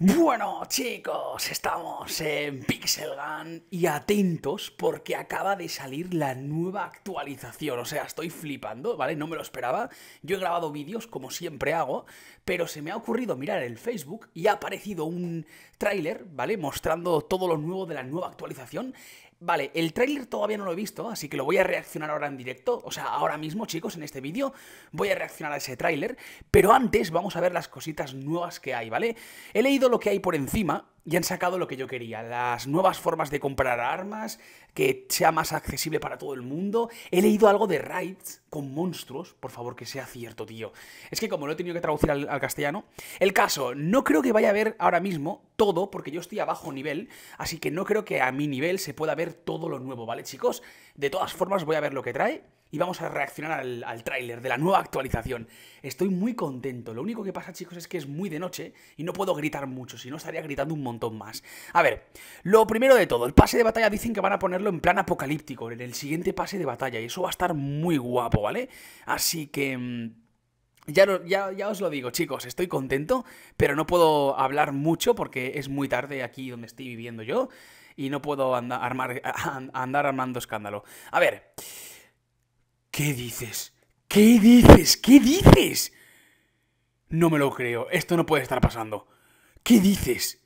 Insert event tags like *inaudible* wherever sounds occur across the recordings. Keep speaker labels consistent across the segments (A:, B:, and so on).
A: Bueno chicos, estamos en Pixel Gun y atentos porque acaba de salir la nueva actualización, o sea, estoy flipando, ¿vale? No me lo esperaba, yo he grabado vídeos como siempre hago, pero se me ha ocurrido mirar el Facebook y ha aparecido un tráiler, ¿vale? Mostrando todo lo nuevo de la nueva actualización. Vale, el tráiler todavía no lo he visto, así que lo voy a reaccionar ahora en directo, o sea, ahora mismo chicos, en este vídeo voy a reaccionar a ese tráiler, pero antes vamos a ver las cositas nuevas que hay, ¿vale? He leído lo que hay por encima y han sacado lo que yo quería, las nuevas formas de comprar armas, que sea más accesible para todo el mundo. He leído algo de raids con monstruos, por favor que sea cierto, tío. Es que como lo he tenido que traducir al, castellano, el caso, no creo que vaya a ver ahora mismo todo, porque yo estoy a bajo nivel, así que no creo que a mi nivel se pueda ver todo lo nuevo, ¿vale, chicos? De todas formas voy a ver lo que trae y vamos a reaccionar al, trailer tráiler de la nueva actualización. Estoy muy contento. Lo único que pasa, chicos, es que es muy de noche y no puedo gritar mucho, si no estaría gritando un montón más. A ver, lo primero de todo, el pase de batalla dicen que van a ponerlo en plan apocalíptico, en el siguiente pase de batalla, y eso va a estar muy guapo, ¿vale? Así que... Mm, ya, ya, os lo digo, chicos, estoy contento, pero no puedo hablar mucho porque es muy tarde aquí donde estoy viviendo yo y no puedo andar, armar, *laughs* andar armando escándalo. A ver, ¿Qué dices? ¿Qué dices? ¿Qué dices? No me lo creo, esto no puede estar pasando. ¿Qué dices?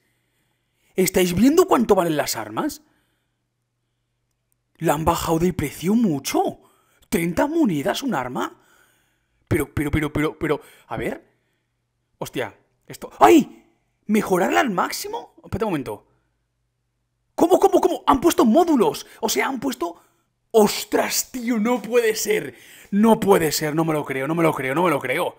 A: ¿Estáis viendo cuánto valen las armas? ¿La han bajado de precio mucho? ¿30 monedas un arma? Pero, pero, pero, pero, pero... A ver... Hostia, esto... ¡Ay! ¿Mejorarla al máximo? Espérate un momento. ¿Cómo, cómo, cómo? Han puesto módulos. O sea, han puesto ¡Ostras, tío! ¡No puede ser! ¡No puede ser! No me lo creo, no me lo creo, no me lo creo.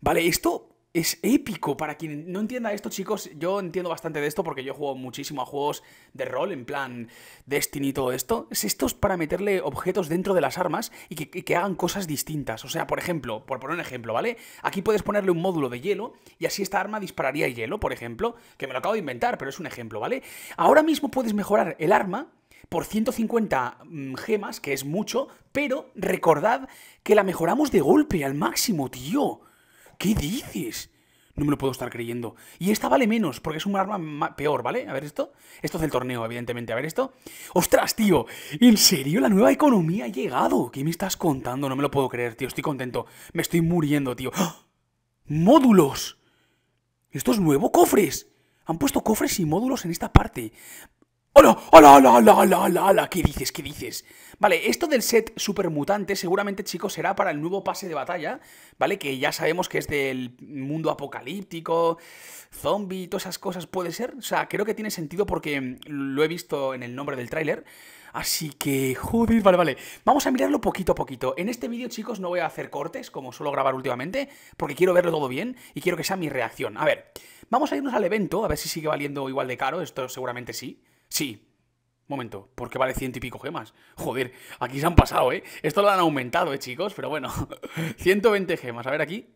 A: Vale, esto es épico. Para quien no entienda esto, chicos, yo entiendo bastante de esto porque yo juego muchísimo a juegos de rol, en plan Destiny y todo esto. Es para meterle objetos dentro de las armas y que, y que, hagan cosas distintas. O sea, por ejemplo, por poner un ejemplo, ¿vale? Aquí puedes ponerle un módulo de hielo y así esta arma dispararía hielo, por ejemplo, que me lo acabo de inventar, pero es un ejemplo, ¿vale? Ahora mismo puedes mejorar el arma por 150 mm, gemas, que es mucho, pero recordad que la mejoramos de golpe al máximo, tío. ¿Qué dices? No me lo puedo estar creyendo. Y esta vale menos, porque es un arma peor, ¿vale? A ver esto. Esto es el torneo, evidentemente. A ver esto. ¡Ostras, tío! ¿En serio? La nueva economía ha llegado. ¿Qué me estás contando? No me lo puedo creer, tío. Estoy contento. Me estoy muriendo, tío. ¡Ah! ¡Módulos! ¿Esto es nuevo? ¡Cofres! Han puesto cofres y módulos en esta parte. ¡Hola! ¡Hola, hola, hola, hola, hola, hola! hola qué dices? ¿Qué dices? Vale, esto del set supermutante seguramente, chicos, será para el nuevo pase de batalla, ¿vale? Que ya sabemos que es del mundo apocalíptico, zombie, todas esas cosas, ¿puede ser? O sea, creo que tiene sentido porque lo he visto en el nombre del tráiler. Así que, joder, vale, vale. Vamos a mirarlo poquito a poquito. En este vídeo, chicos, no voy a hacer cortes, como suelo grabar últimamente, porque quiero verlo todo bien y quiero que sea mi reacción. A ver, vamos a irnos al evento, a ver si sigue valiendo igual de caro, esto seguramente sí. Sí. Momento, porque vale ciento y pico gemas? Joder, aquí se han pasado, ¿eh? Esto lo han aumentado, ¿eh, chicos? Pero bueno, 120 *laughs* gemas. A ver aquí.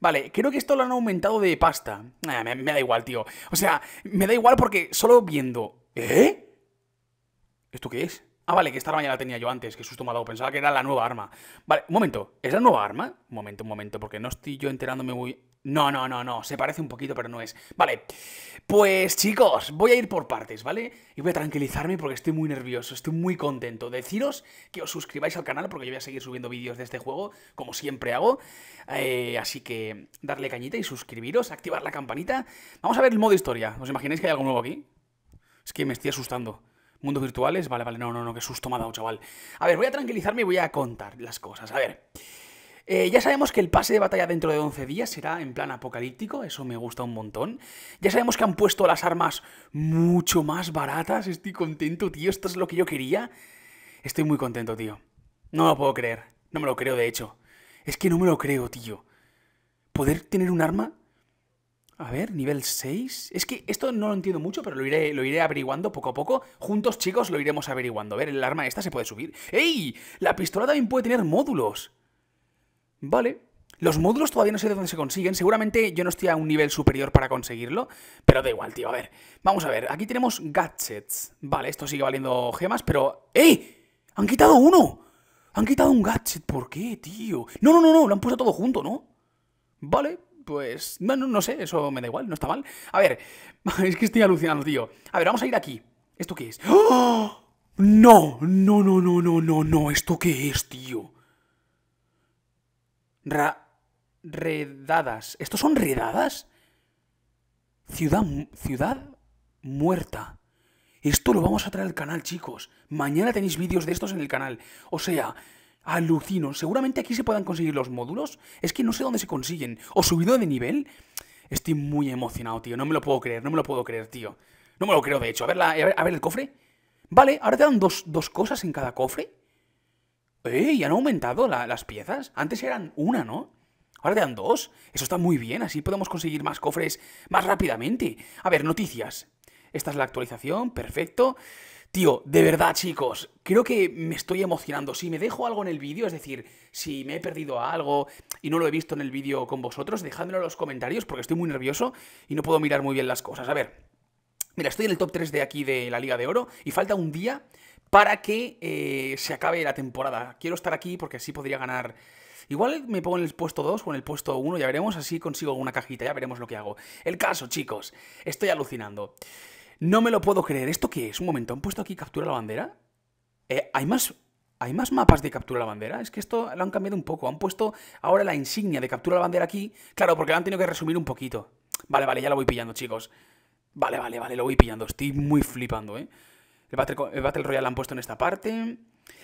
A: Vale, creo que esto lo han aumentado de pasta. me, da igual, tío. O sea, me da igual porque solo viendo... ¿Eh? ¿Esto qué es? Ah, vale, que esta arma ya la tenía yo antes, que susto me ha dado. Pensaba que era la nueva arma. Vale, un momento. ¿Es la nueva arma? Un momento, un momento, porque no estoy yo enterándome muy... No, no, no, no, se parece un poquito, pero no es. Vale, pues chicos, voy a ir por partes, ¿vale? Y voy a tranquilizarme porque estoy muy nervioso, estoy muy contento. Deciros que os suscribáis al canal porque yo voy a seguir subiendo vídeos de este juego, como siempre hago. Eh, así que darle cañita y suscribiros, activar la campanita. Vamos a ver el modo historia. ¿Os imagináis que hay algo nuevo aquí? Es que me estoy asustando. ¿Mundos virtuales? Vale, vale, no, no, no, qué susto me ha dado, chaval. A ver, voy a tranquilizarme y voy a contar las cosas. A ver... Eh, ya sabemos que el pase de batalla dentro de 11 días será en plan apocalíptico, eso me gusta un montón. Ya sabemos que han puesto las armas mucho más baratas, estoy contento, tío, esto es lo que yo quería. Estoy muy contento, tío. No lo puedo creer, no me lo creo, de hecho. Es que no me lo creo, tío. Poder tener un arma... A ver, nivel 6. Es que esto no lo entiendo mucho, pero lo iré, lo iré averiguando poco a poco. Juntos, chicos, lo iremos averiguando. A ver, el arma esta se puede subir. ¡Ey! La pistola también puede tener módulos. Vale. Los módulos todavía no sé de dónde se consiguen. Seguramente yo no estoy a un nivel superior para conseguirlo. Pero da igual, tío. A ver. Vamos a ver. Aquí tenemos gadgets. Vale, esto sigue valiendo gemas, pero... ¡Ey! ¡Han quitado uno! Han quitado un gadget. ¿Por qué, tío? No, no, no, no. Lo han puesto todo junto, ¿no? Vale, pues... No, no, no sé. Eso me da igual. No está mal. A ver. *laughs* Es que estoy alucinando, tío. A ver, vamos a ir aquí. ¿Esto qué es? ¡Oh! No, no, no, no, no, no, no. ¿Esto qué es, tío? redadas. ¿Estos son redadas? Ciudad, ciudad muerta. Esto lo vamos a traer al canal, chicos. Mañana tenéis vídeos de estos en el canal. O sea, alucino. Seguramente aquí se puedan conseguir los módulos. Es que no sé dónde se consiguen. O subido de nivel. Estoy muy emocionado, tío. No me lo puedo creer, no me lo puedo creer, tío. No me lo creo, de hecho. A ver, el cofre. Vale, ahora te dan dos cosas en cada cofre. ¡Eh! Y han aumentado las piezas. Antes eran una, ¿no? Ahora te dan dos. Eso está muy bien, así podemos conseguir más cofres más rápidamente. A ver, noticias. Esta es la actualización, perfecto. Tío, de verdad, chicos, creo que me estoy emocionando. Si me dejo algo en el vídeo, es decir, si me he perdido algo y no lo he visto en el vídeo con vosotros, dejadmelo en los comentarios porque estoy muy nervioso y no puedo mirar muy bien las cosas. A ver, mira, estoy en el top 3 de aquí de la Liga de Oro y falta un día para que eh, se acabe la temporada. Quiero estar aquí porque así podría ganar. Igual me pongo en el puesto 2 o en el puesto 1, ya veremos, así consigo una cajita, ya veremos lo que hago. El caso, chicos, estoy alucinando. No me lo puedo creer. ¿Esto qué es? Un momento, ¿han puesto aquí captura la bandera? Eh, ¿Hay más ¿Hay más mapas de captura la bandera? Es que esto lo han cambiado un poco. Han puesto ahora la insignia de captura la bandera aquí. Claro, porque lo han tenido que resumir un poquito. Vale, vale, ya lo voy pillando, chicos. Vale, vale, vale, lo voy pillando. Estoy muy flipando, ¿eh? El Battle, Royale lo han puesto en esta parte.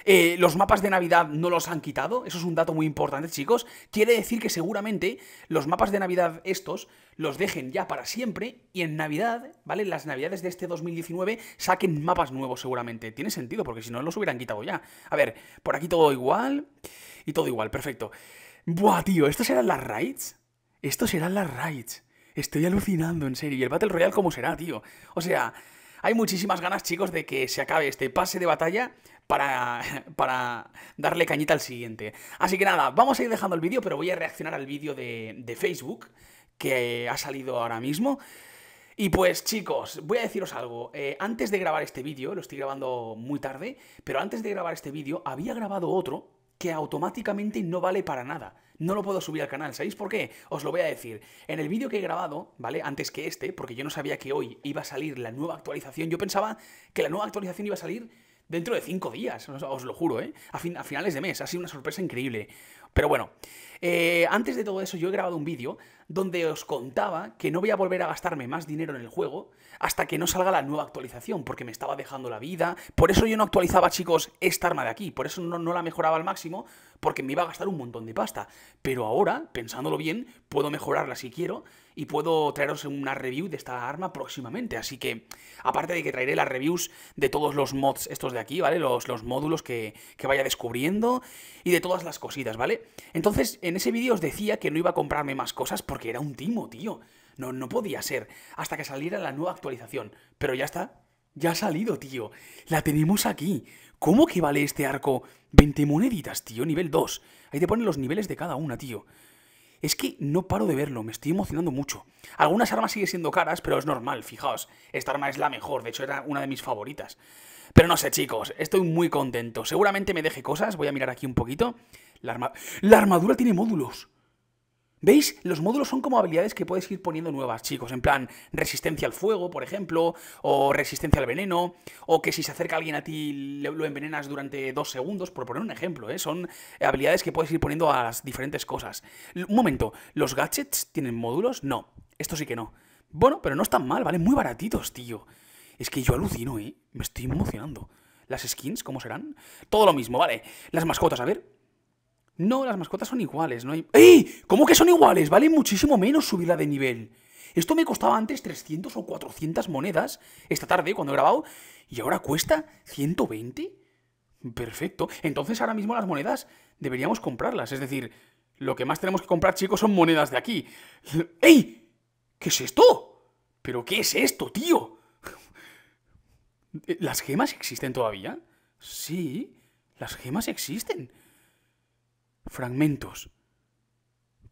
A: Eh, los mapas de Navidad no los han quitado, eso es un dato muy importante, chicos. Quiere decir que seguramente los mapas de Navidad estos los dejen ya para siempre y en Navidad, ¿vale? Las Navidades de este 2019 saquen mapas nuevos seguramente. Tiene sentido, porque si no los hubieran quitado ya. A ver, por aquí todo igual y todo igual, perfecto. Buah, tío, ¿estos serán las raids? Estos serán las raids. Estoy alucinando, en serio. ¿Y el Battle Royale cómo será, tío? O sea, hay muchísimas ganas, chicos, de que se acabe este pase de batalla para, *laughs* para, darle cañita al siguiente. Así que nada, vamos a ir dejando el vídeo, pero voy a reaccionar al vídeo de, Facebook que ha salido ahora mismo. Y pues chicos, voy a deciros algo. Eh, antes de grabar este vídeo, lo estoy grabando muy tarde, pero antes de grabar este vídeo había grabado otro que automáticamente no vale para nada. No lo puedo subir al canal. ¿Sabéis por qué? Os lo voy a decir. En el vídeo que he grabado, ¿vale? Antes que este, porque yo no sabía que hoy iba a salir la nueva actualización, yo pensaba que la nueva actualización iba a salir dentro de cinco días, os lo juro, ¿eh? A, finales de mes, ha sido una sorpresa increíble. Pero bueno, eh, antes de todo eso yo he grabado un vídeo donde os contaba que no voy a volver a gastarme más dinero en el juego hasta que no salga la nueva actualización, porque me estaba dejando la vida. Por eso yo no actualizaba, chicos, esta arma de aquí, por eso no, la mejoraba al máximo, porque me iba a gastar un montón de pasta. Pero ahora, pensándolo bien, puedo mejorarla si quiero y puedo traeros una review de esta arma próximamente. Así que, aparte de que traeré las reviews de todos los mods estos de aquí, ¿vale? Los, los módulos que, que vaya descubriendo y de todas las cositas, ¿vale? Entonces, en ese vídeo os decía que no iba a comprarme más cosas porque que era un timo, tío. No, no podía ser. Hasta que saliera la nueva actualización. Pero ya está. Ya ha salido, tío. La tenemos aquí. ¿Cómo que vale este arco 20 moneditas, tío? Nivel 2. Ahí te ponen los niveles de cada una, tío. Es que no paro de verlo, me estoy emocionando mucho. Algunas armas siguen siendo caras, pero es normal, fijaos. Esta arma es la mejor, de hecho era una de mis favoritas. Pero no sé, chicos, estoy muy contento. Seguramente me deje cosas, voy a mirar aquí un poquito. la armadura tiene módulos. ¿Veis? Los módulos son como habilidades que puedes ir poniendo nuevas, chicos. En plan, resistencia al fuego, por ejemplo, o resistencia al veneno, o que si se acerca alguien a ti lo envenenas durante dos segundos, por poner un ejemplo, ¿eh? Son habilidades que puedes ir poniendo a las diferentes cosas. Un momento, ¿los gadgets tienen módulos? No, esto sí que no. Bueno, pero no están mal, ¿vale? Muy baratitos, tío. Es que yo alucino, ¿eh? Me estoy emocionando. ¿Las skins, cómo serán? Todo lo mismo, ¿vale? Las mascotas, a ver. No, las mascotas son iguales, no hay... ¡Ey! ¿Cómo que son iguales? Vale muchísimo menos subirla de nivel. Esto me costaba antes 300 o 400 monedas esta tarde cuando he grabado y ahora cuesta 120. Perfecto. Entonces ahora mismo las monedas deberíamos comprarlas. Es decir, lo que más tenemos que comprar, chicos, son monedas de aquí. ¡Ey! ¿Qué es esto? ¿Pero qué es esto, tío? ¿Las gemas existen todavía? Sí, las gemas existen. Fragmentos.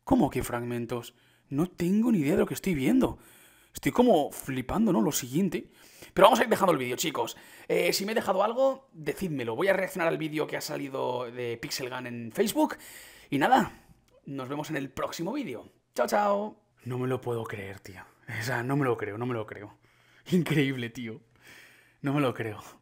A: ¿Cómo que fragmentos? No tengo ni idea de lo que estoy viendo. Estoy como flipando, ¿no? Lo siguiente. Pero vamos a ir dejando el vídeo, chicos. Eh, si me he dejado algo, decídmelo. Voy a reaccionar al vídeo que ha salido de Pixel Gun en Facebook. Y nada, nos vemos en el próximo vídeo. Chao, chao. No me lo puedo creer, tío. O sea, no me lo creo, no me lo creo. Increíble, tío. No me lo creo.